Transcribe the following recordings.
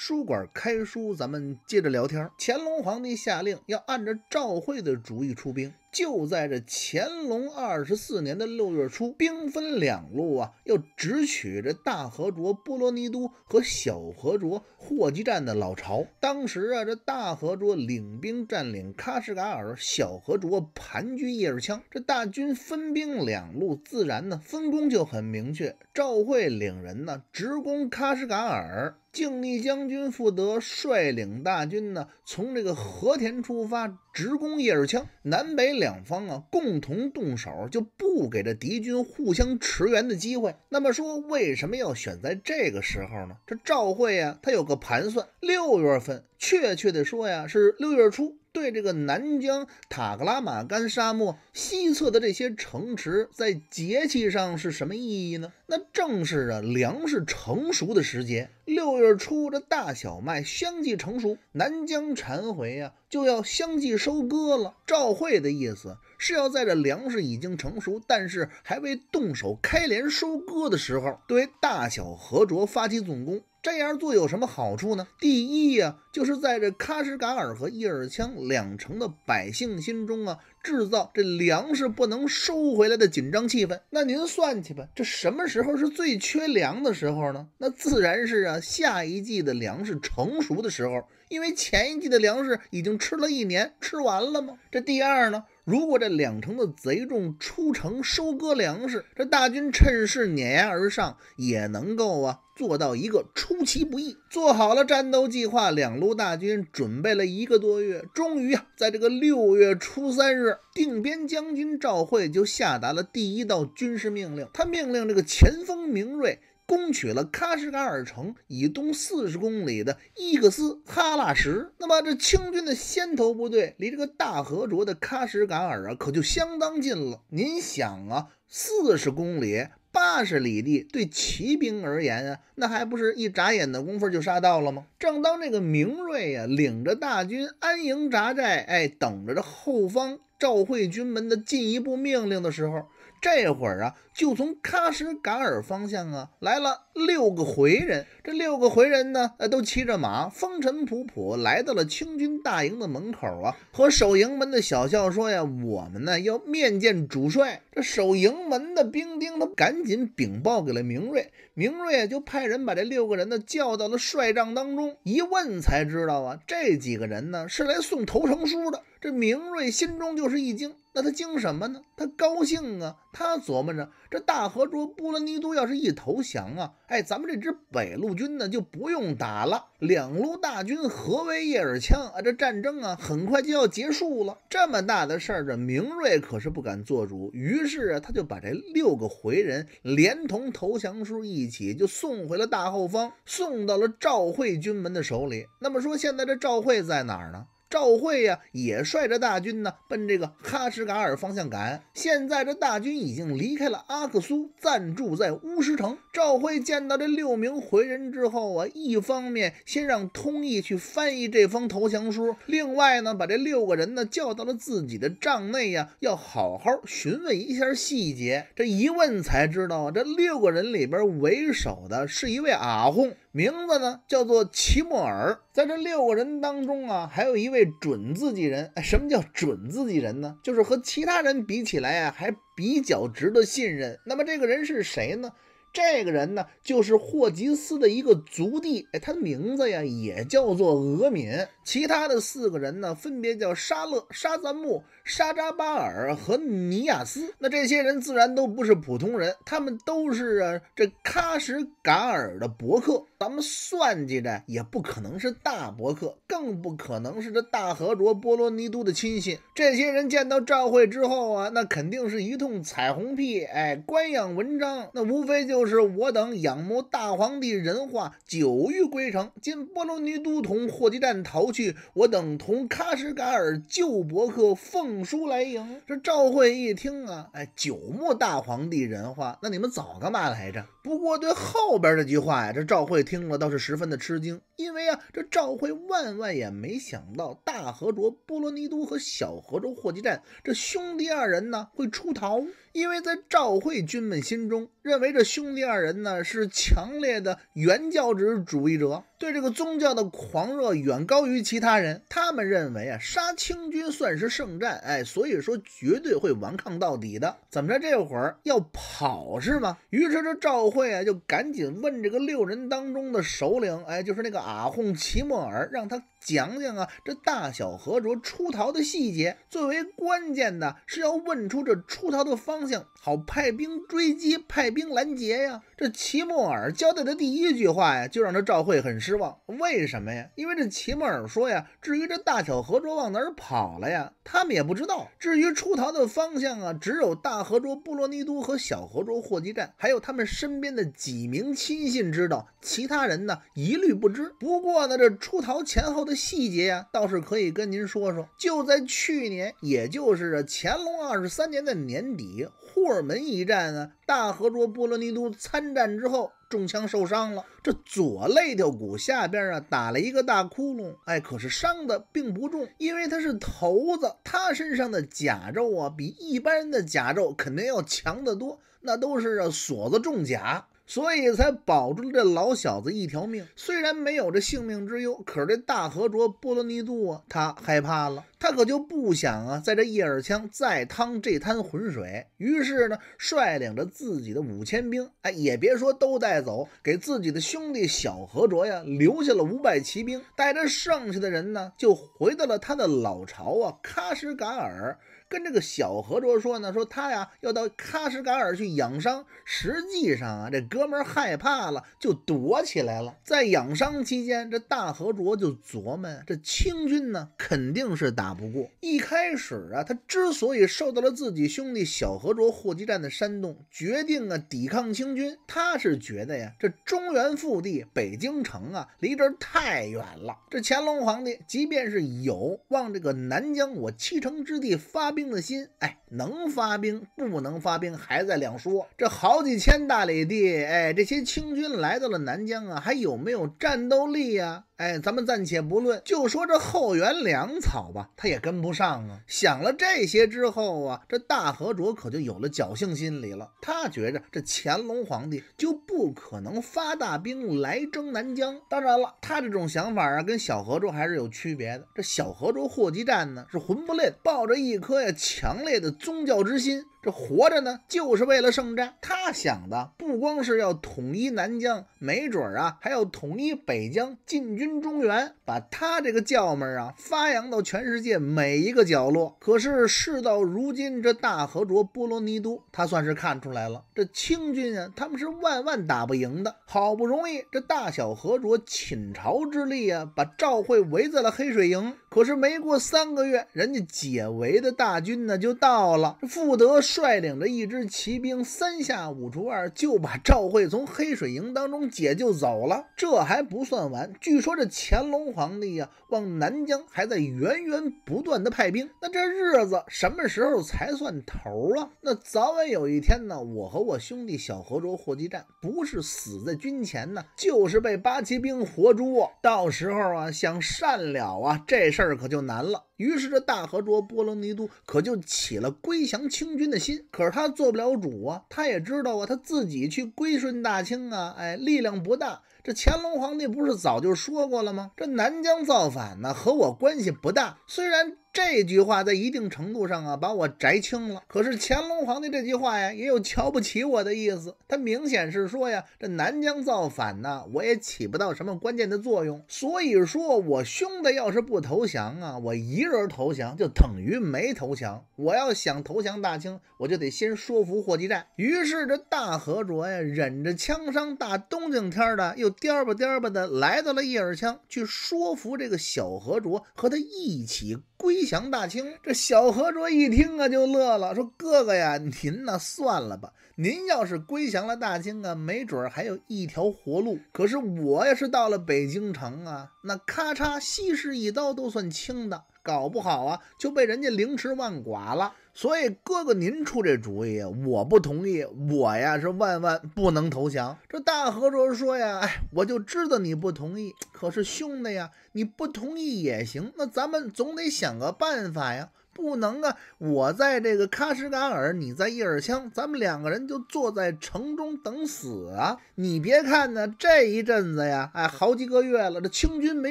书馆开书，咱们接着聊天。乾隆皇帝下令要按照赵惠的主意出兵。就在这乾隆二十四年的六月初，兵分两路啊，要直取这大和卓波罗尼都和小和卓霍基站的老巢。当时啊，这大和卓领兵占领喀什噶尔，小和卓盘踞叶尔羌。这大军分兵两路，自然呢分工就很明确。赵会领人呢直攻喀什噶尔，静谧将军傅德率领大军呢从这个和田出发。职工夜是枪，南北两方啊，共同动手，就不给这敌军互相驰援的机会。那么说，为什么要选在这个时候呢？这赵会呀，他有个盘算，六月份，确切的说呀，是六月初。对这个南疆塔克拉玛干沙漠西侧的这些城池，在节气上是什么意义呢？那正是啊，粮食成熟的时节。六月初，这大小麦相继成熟，南疆产回呀就要相继收割了。赵惠的意思是要在这粮食已经成熟，但是还未动手开镰收割的时候，对大小和卓发起总攻。这样做有什么好处呢？第一呀，就是在这喀什噶尔和叶尔羌两城的百姓心中啊，制造这粮食不能收回来的紧张气氛。那您算去吧，这什么时候是最缺粮的时候呢？那自然是啊，下一季的粮食成熟的时候，因为前一季的粮食已经吃了一年，吃完了吗？这第二呢？如果这两城的贼众出城收割粮食，这大军趁势碾压而上，也能够啊做到一个出其不意。做好了战斗计划，两路大军准备了一个多月，终于啊，在这个六月初三日，定边将军赵惠就下达了第一道军事命令，他命令这个前锋明锐。攻取了喀什噶尔城以东四十公里的伊克斯哈拉什，那么这清军的先头部队离这个大和卓的喀什噶尔啊，可就相当近了。您想啊，四十公里、八十里地，对骑兵而言啊，那还不是一眨眼的功夫就杀到了吗？正当这个明瑞呀，领着大军安营扎寨，哎，等着这后方召会军门的进一步命令的时候。这会儿啊，就从喀什噶尔方向啊来了六个回人。这六个回人呢，都骑着马，风尘仆仆来到了清军大营的门口啊。和守营门的小校说呀：“我们呢要面见主帅。”这守营门的兵丁他赶紧禀报给了明瑞，明瑞就派人把这六个人呢叫到了帅帐当中。一问才知道啊，这几个人呢是来送投诚书的。这明瑞心中就是一惊。那他惊什么呢？他高兴啊！他琢磨着，这大河卓布伦尼都要是一投降啊，哎，咱们这支北路军呢就不用打了，两路大军合围叶尔羌啊，这战争啊很快就要结束了。这么大的事儿，这明瑞可是不敢做主，于是啊，他就把这六个回人连同投降书一起就送回了大后方，送到了赵惠军门的手里。那么说，现在这赵惠在哪儿呢？赵慧呀，也率着大军呢，奔这个哈什噶尔方向赶。现在这大军已经离开了阿克苏，暂住在乌什城。赵慧见到这六名回人之后啊，一方面先让通义去翻译这封投降书，另外呢，把这六个人呢叫到了自己的帐内呀，要好好询问一下细节。这一问才知道啊，这六个人里边为首的是一位阿訇。名字呢叫做齐默尔，在这六个人当中啊，还有一位准自己人。哎，什么叫准自己人呢？就是和其他人比起来啊，还比较值得信任。那么这个人是谁呢？这个人呢就是霍吉斯的一个族弟。哎，他的名字呀也叫做俄敏。其他的四个人呢，分别叫沙勒、沙赞木。沙扎巴尔和尼亚斯，那这些人自然都不是普通人，他们都是啊这喀什噶尔的伯克。咱们算计着，也不可能是大伯克，更不可能是这大和卓波罗尼都的亲信。这些人见到赵慧之后啊，那肯定是一通彩虹屁，哎，官样文章，那无非就是我等仰慕大皇帝仁化，久欲归城，今波罗尼都同霍吉占逃去，我等同喀什噶尔旧伯克奉。书来赢，这赵惠一听啊，哎，九牧大皇帝人话，那你们早干嘛来着？不过对后边这句话呀，这赵惠听了倒是十分的吃惊，因为啊，这赵惠万万也没想到大和卓波罗尼都和小和卓霍集占这兄弟二人呢会出逃，因为在赵惠军们心中认为这兄弟二人呢是强烈的原教旨主义者，对这个宗教的狂热远高于其他人，他们认为啊杀清军算是圣战，哎，所以说绝对会顽抗到底的，怎么着这会儿要跑是吗？于是这赵。会啊，就赶紧问这个六人当中的首领，哎，就是那个阿訇齐默尔，让他。讲讲啊，这大小和卓出逃的细节，最为关键的是要问出这出逃的方向，好派兵追击、派兵拦截呀。这齐木尔交代的第一句话呀，就让这赵惠很失望。为什么呀？因为这齐木尔说呀，至于这大小和卓往哪儿跑了呀，他们也不知道。至于出逃的方向啊，只有大和卓布罗尼都和小和卓霍基站，还有他们身边的几名亲信知道，其他人呢一律不知。不过呢，这出逃前后。的细节啊，倒是可以跟您说说。就在去年，也就是乾隆二十三年的年底，霍尔门一战啊，大和卓波罗尼都参战之后，中枪受伤了。这左肋条骨下边啊，打了一个大窟窿。哎，可是伤的并不重，因为他是头子，他身上的甲胄啊，比一般人的甲胄肯定要强得多，那都是锁子重甲。所以才保住了这老小子一条命。虽然没有这性命之忧，可是这大和卓波罗尼度啊，他害怕了，他可就不想啊，在这叶尔羌再趟这滩浑水。于是呢，率领着自己的五千兵，哎，也别说都带走，给自己的兄弟小和卓呀，留下了五百骑兵，带着剩下的人呢，就回到了他的老巢啊，喀什噶尔。跟这个小何卓说呢，说他呀要到喀什噶尔去养伤。实际上啊，这哥们害怕了，就躲起来了。在养伤期间，这大何卓就琢磨：这清军呢，肯定是打不过。一开始啊，他之所以受到了自己兄弟小何卓霍集战的煽动，决定啊抵抗清军，他是觉得呀，这中原腹地北京城啊，离这太远了。这乾隆皇帝即便是有往这个南疆我七城之地发。兵的心，哎，能发兵不能发兵还在两说。这好几千大里地，哎，这些清军来到了南疆啊，还有没有战斗力呀？哎，咱们暂且不论，就说这后援粮草吧，他也跟不上啊。想了这些之后啊，这大和卓可就有了侥幸心理了。他觉着这乾隆皇帝就不可能发大兵来征南疆。当然了，他这种想法啊，跟小和卓还是有区别的。这小和卓霍集站呢，是魂不吝，抱着一颗呀强烈的宗教之心。这活着呢，就是为了圣战。他想的不光是要统一南疆，没准啊，还要统一北疆，进军中原。把他这个教门啊发扬到全世界每一个角落。可是事到如今，这大和卓波罗尼都他算是看出来了，这清军啊，他们是万万打不赢的。好不容易这大小和卓倾朝之力啊，把赵惠围在了黑水营。可是没过三个月，人家解围的大军呢就到了。富德率领着一支骑兵，三下五除二就把赵惠从黑水营当中解救走了。这还不算完，据说这乾隆。皇帝呀，往南疆还在源源不断的派兵，那这日子什么时候才算头啊？那早晚有一天呢，我和我兄弟小河州霍基站不是死在军前呢，就是被八旗兵活捉。到时候啊，想善了啊，这事儿可就难了。于是这大河卓波罗尼都可就起了归降清军的心，可是他做不了主啊。他也知道啊，他自己去归顺大清啊，哎，力量不大。这乾隆皇帝不是早就说过了吗？这南疆造反呢，和我关系不大。虽然。这句话在一定程度上啊，把我摘清了。可是乾隆皇帝这句话呀，也有瞧不起我的意思。他明显是说呀，这南疆造反呢，我也起不到什么关键的作用。所以说我兄弟要是不投降啊，我一人投降就等于没投降。我要想投降大清，我就得先说服霍集占。于是这大和卓呀，忍着枪伤，大冬景天的，又颠吧颠吧的来到了叶尔羌，去说服这个小和卓，和他一起。归降大清，这小何卓一听啊就乐了，说：“哥哥呀，您那算了吧。您要是归降了大清啊，没准儿还有一条活路。可是我要是到了北京城啊，那咔嚓，西施一刀都算轻的，搞不好啊就被人家凌迟万剐了。”所以，哥哥，您出这主意，我不同意。我呀，是万万不能投降。这大和卓说呀：“哎，我就知道你不同意。可是兄弟呀，你不同意也行。那咱们总得想个办法呀。”不能啊！我在这个喀什噶尔，你在叶尔羌，咱们两个人就坐在城中等死啊！你别看呢，这一阵子呀，哎，好几个月了，这清军没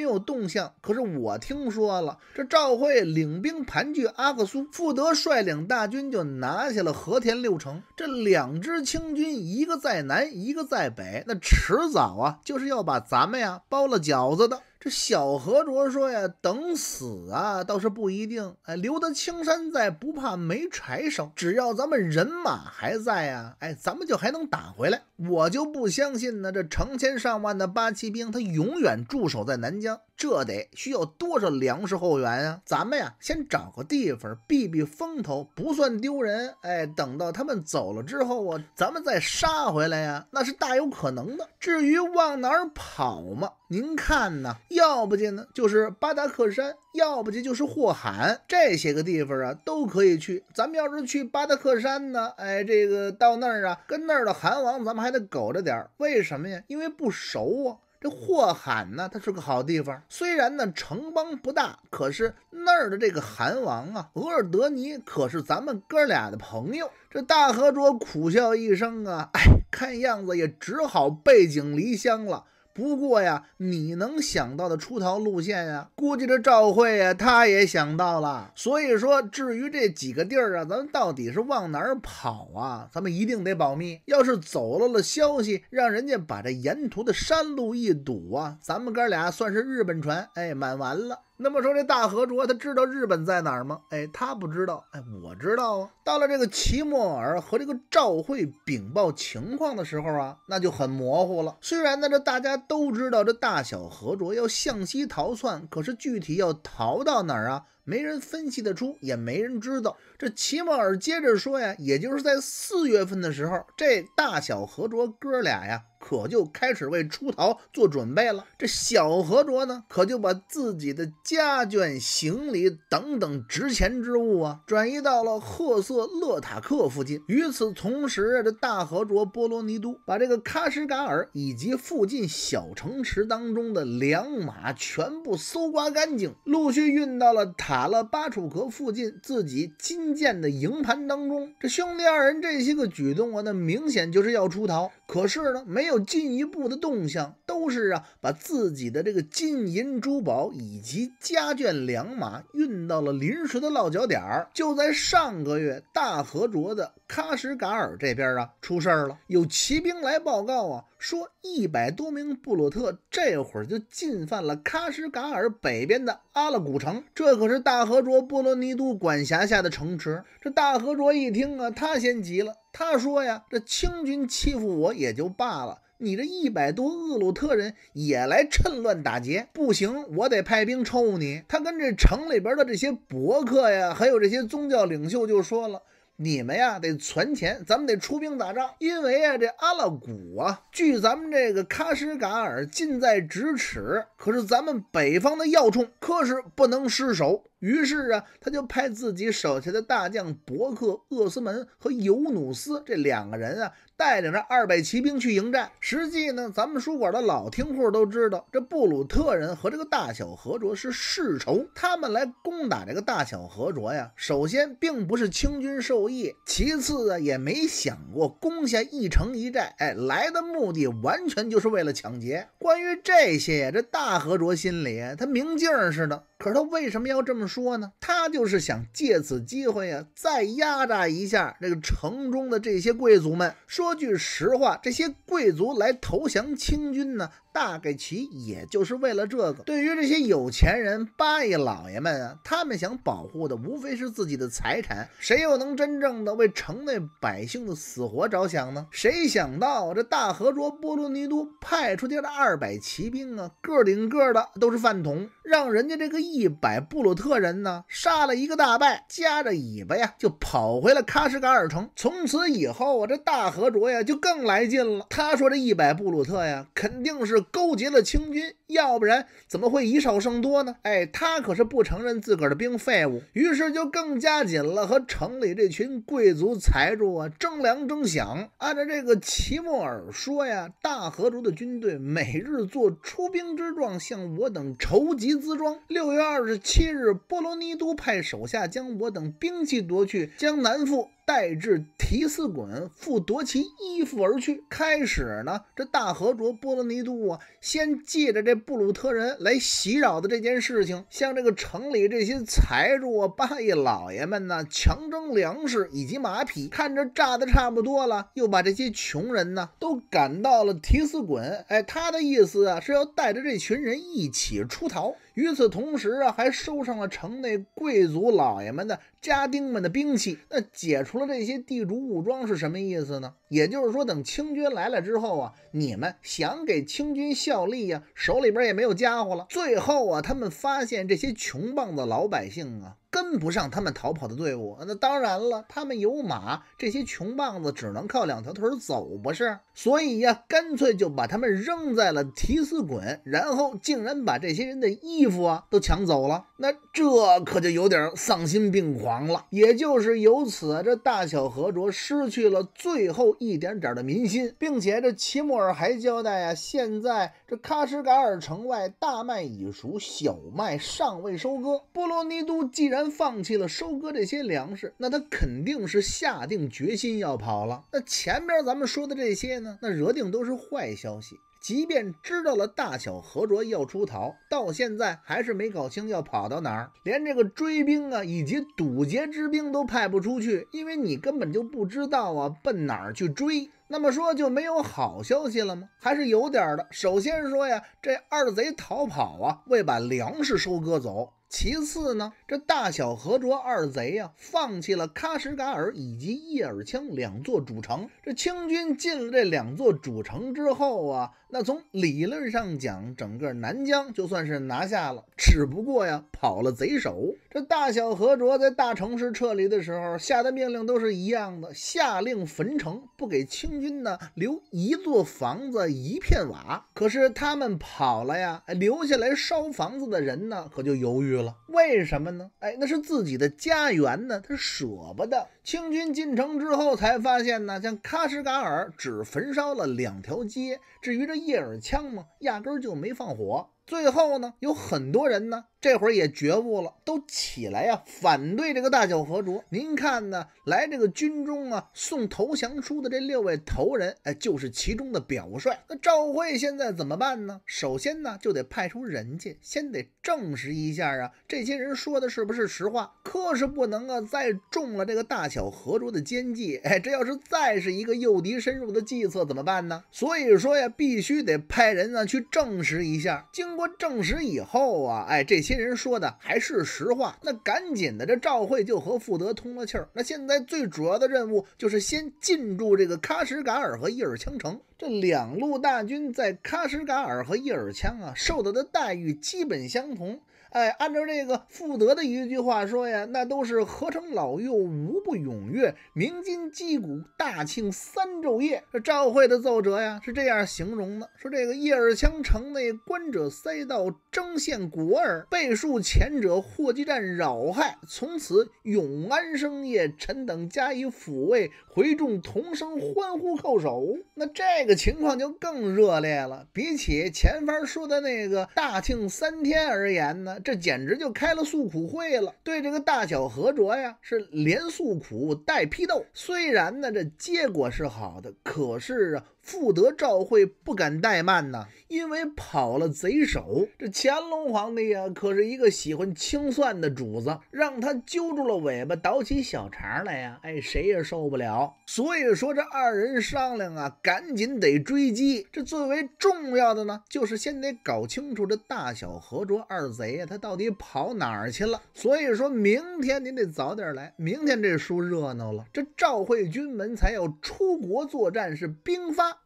有动向。可是我听说了，这赵惠领兵盘踞阿克苏，富德率领大军就拿下了和田六城。这两支清军，一个在南，一个在北，那迟早啊，就是要把咱们呀包了饺子的。这小何卓说呀：“等死啊，倒是不一定。哎，留得青山在，不怕没柴烧。只要咱们人马还在啊，哎，咱们就还能打回来。我就不相信呢，这成千上万的八旗兵，他永远驻守在南疆。”这得需要多少粮食后援啊？咱们呀，先找个地方避避风头，不算丢人。哎，等到他们走了之后啊，咱们再杀回来呀，那是大有可能的。至于往哪儿跑嘛，您看呢？要不就呢，就是巴达克山；要不就就是霍罕这些个地方啊，都可以去。咱们要是去巴达克山呢，哎，这个到那儿啊，跟那儿的韩王咱们还得苟着点。为什么呀？因为不熟啊。这霍罕呢，它是个好地方。虽然呢，城邦不大，可是那儿的这个韩王啊，额尔德尼，可是咱们哥俩的朋友。这大河卓苦笑一声啊，哎，看样子也只好背井离乡了。不过呀，你能想到的出逃路线呀，估计这赵慧呀，他也想到了。所以说，至于这几个地儿啊，咱们到底是往哪儿跑啊，咱们一定得保密。要是走漏了消息，让人家把这沿途的山路一堵啊，咱们哥俩算是日本船，哎，满完了。那么说，这大和卓他知道日本在哪儿吗？哎，他不知道。哎，我知道啊。到了这个齐默尔和这个赵惠禀报情况的时候啊，那就很模糊了。虽然呢，这大家都知道这大小和卓要向西逃窜，可是具体要逃到哪儿啊？没人分析得出，也没人知道。这齐莫尔接着说呀，也就是在四月份的时候，这大小和卓哥俩呀，可就开始为出逃做准备了。这小和卓呢，可就把自己的家眷、行李等等值钱之物啊，转移到了褐色勒塔克附近。与此同时，这大和卓波罗尼都把这个喀什噶尔以及附近小城池当中的良马全部搜刮干净，陆续运到了塔。打了巴楚阁附近自己新建的营盘当中，这兄弟二人这些个举动啊，那明显就是要出逃。可是呢，没有进一步的动向，都是啊，把自己的这个金银珠宝以及家眷良马运到了临时的落脚点儿。就在上个月，大和卓的。喀什噶尔这边啊出事儿了，有骑兵来报告啊，说一百多名布鲁特这会儿就进犯了喀什噶尔北边的阿拉古城，这可是大和卓波罗尼都管辖下的城池。这大和卓一听啊，他先急了，他说呀，这清军欺负我也就罢了，你这一百多厄鲁特人也来趁乱打劫，不行，我得派兵抽你。他跟这城里边的这些伯克呀，还有这些宗教领袖就说了。你们呀，得攒钱，咱们得出兵打仗。因为啊，这阿拉古啊，距咱们这个喀什噶尔近在咫尺，可是咱们北方的要冲，可是不能失守。于是啊，他就派自己手下的大将伯克厄斯门和尤努斯这两个人啊，带领着二百骑兵去迎战。实际呢，咱们书馆的老听户都知道，这布鲁特人和这个大小和卓是世仇。他们来攻打这个大小和卓呀，首先并不是清军授意，其次啊也没想过攻下一城一寨，哎，来的目的完全就是为了抢劫。关于这些，这大和卓心里他明镜似的。可是他为什么要这么说呢？他就是想借此机会呀，再压榨一下这个城中的这些贵族们。说句实话，这些贵族来投降清军呢？嫁给其也就是为了这个。对于这些有钱人八爷老爷们啊，他们想保护的无非是自己的财产，谁又能真正的为城内百姓的死活着想呢？谁想到这大和卓波罗尼都派出去的二百骑兵啊，个顶个的都是饭桶，让人家这个一百布鲁特人呢，杀了一个大败，夹着尾巴呀就跑回了喀什噶尔城。从此以后啊，这大和卓呀就更来劲了。他说这一百布鲁特呀，肯定是。勾结了清军，要不然怎么会以少胜多呢？哎，他可是不承认自个儿的兵废物，于是就更加紧了和城里这群贵族财主啊争粮争饷。按照这个齐默尔说呀，大和族的军队每日做出兵之状，向我等筹集资装。六月二十七日，波罗尼都派手下将我等兵器夺去，将南富带至提斯滚，复夺其衣服而去。开始呢，这大和卓波罗尼度啊，先借着这布鲁特人来袭扰的这件事情，向这个城里这些财主啊、八爷老爷们呢，强征粮食以及马匹。看着榨的差不多了，又把这些穷人呢，都赶到了提斯滚。哎，他的意思啊，是要带着这群人一起出逃。与此同时啊，还收上了城内贵族老爷们的家丁们的兵器。那解除。了这些地主武装是什么意思呢？也就是说，等清军来了之后啊，你们想给清军效力呀，手里边也没有家伙了。最后啊，他们发现这些穷棒子老百姓啊。跟不上他们逃跑的队伍，那当然了，他们有马，这些穷棒子只能靠两条腿走，不是？所以呀，干脆就把他们扔在了提斯滚，然后竟然把这些人的衣服啊都抢走了，那这可就有点丧心病狂了。也就是由此，这大小和卓失去了最后一点点的民心，并且这齐木尔还交代啊，现在这喀什噶尔城外大麦已熟，小麦尚未收割，布罗尼都既然然放弃了收割这些粮食，那他肯定是下定决心要跑了。那前边咱们说的这些呢，那惹定都是坏消息。即便知道了大小何卓要出逃，到现在还是没搞清要跑到哪儿，连这个追兵啊，以及堵截之兵都派不出去，因为你根本就不知道啊，奔哪儿去追。那么说就没有好消息了吗？还是有点儿的。首先说呀，这二贼逃跑啊，为把粮食收割走。其次呢，这大小和卓二贼呀，放弃了喀什噶尔以及叶尔羌两座主城。这清军进了这两座主城之后啊，那从理论上讲，整个南疆就算是拿下了。只不过呀，跑了贼首。这大小和卓在大城市撤离的时候下的命令都是一样的，下令焚城，不给清。军呢，留一座房子，一片瓦。可是他们跑了呀，留下来烧房子的人呢，可就犹豫了。为什么呢？哎，那是自己的家园呢，他舍不得。清军进城之后才发现呢，像喀什噶尔只焚烧了两条街，至于这叶尔羌嘛，压根儿就没放火。最后呢，有很多人呢。这会儿也觉悟了，都起来呀，反对这个大小和卓。您看呢，来这个军中啊送投降书的这六位头人，哎，就是其中的表率。那赵惠现在怎么办呢？首先呢，就得派出人去，先得证实一下啊，这些人说的是不是实话？可是不能啊，再中了这个大小和卓的奸计，哎，这要是再是一个诱敌深入的计策怎么办呢？所以说呀，必须得派人啊去证实一下。经过证实以后啊，哎，这。这人说的还是实话，那赶紧的，这赵辉就和傅德通了气儿。那现在最主要的任务就是先进驻这个喀什噶尔和叶尔羌城，这两路大军在喀什噶尔和叶尔羌啊，受到的待遇基本相同。哎，按照这个富德的一句话说呀，那都是何成老幼无不踊跃，鸣金击鼓，大庆三昼夜。这赵惠的奏折呀是这样形容的：说这个叶尔羌城内官者塞道争献国儿，被数前者祸及战扰害，从此永安生业。臣等加以抚慰，回众同声欢呼叩首。那这个情况就更热烈了，比起前方说的那个大庆三天而言呢？这简直就开了诉苦会了，对这个大小和卓呀，是连诉苦带批斗。虽然呢，这结果是好的，可是啊。富德、赵惠不敢怠慢呐，因为跑了贼手。这乾隆皇帝呀，可是一个喜欢清算的主子，让他揪住了尾巴，倒起小肠来呀，哎，谁也受不了。所以说，这二人商量啊，赶紧得追击。这最为重要的呢，就是先得搞清楚这大小何卓二贼呀，他到底跑哪儿去了。所以说明天您得早点来，明天这书热闹了。这赵惠军门才要出国作战，是兵发。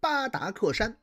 巴达克山。